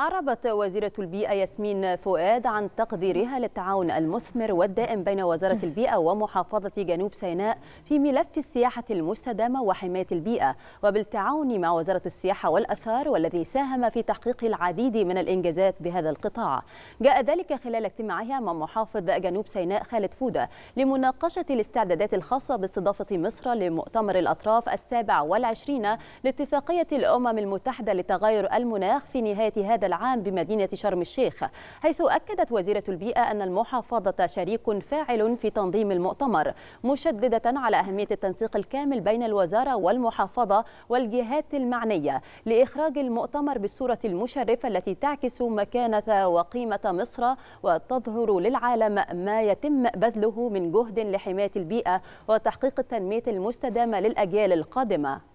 أعربت وزيرة البيئة ياسمين فؤاد عن تقديرها للتعاون المثمر والدائم بين وزارة البيئة ومحافظة جنوب سيناء في ملف السياحة المستدامة وحماية البيئة وبالتعاون مع وزارة السياحة والأثار والذي ساهم في تحقيق العديد من الإنجازات بهذا القطاع جاء ذلك خلال اجتماعها مع محافظ جنوب سيناء خالد فودة لمناقشة الاستعدادات الخاصة باستضافة مصر لمؤتمر الأطراف السابع والعشرين لاتفاقية الأمم المتحدة لتغير المناخ في نهاية هذا هذا العام بمدينة شرم الشيخ حيث أكدت وزيرة البيئة أن المحافظة شريك فاعل في تنظيم المؤتمر مشددة على أهمية التنسيق الكامل بين الوزارة والمحافظة والجهات المعنية لإخراج المؤتمر بالصورة المشرفة التي تعكس مكانة وقيمة مصر وتظهر للعالم ما يتم بذله من جهد لحماية البيئة وتحقيق التنمية المستدامة للأجيال القادمة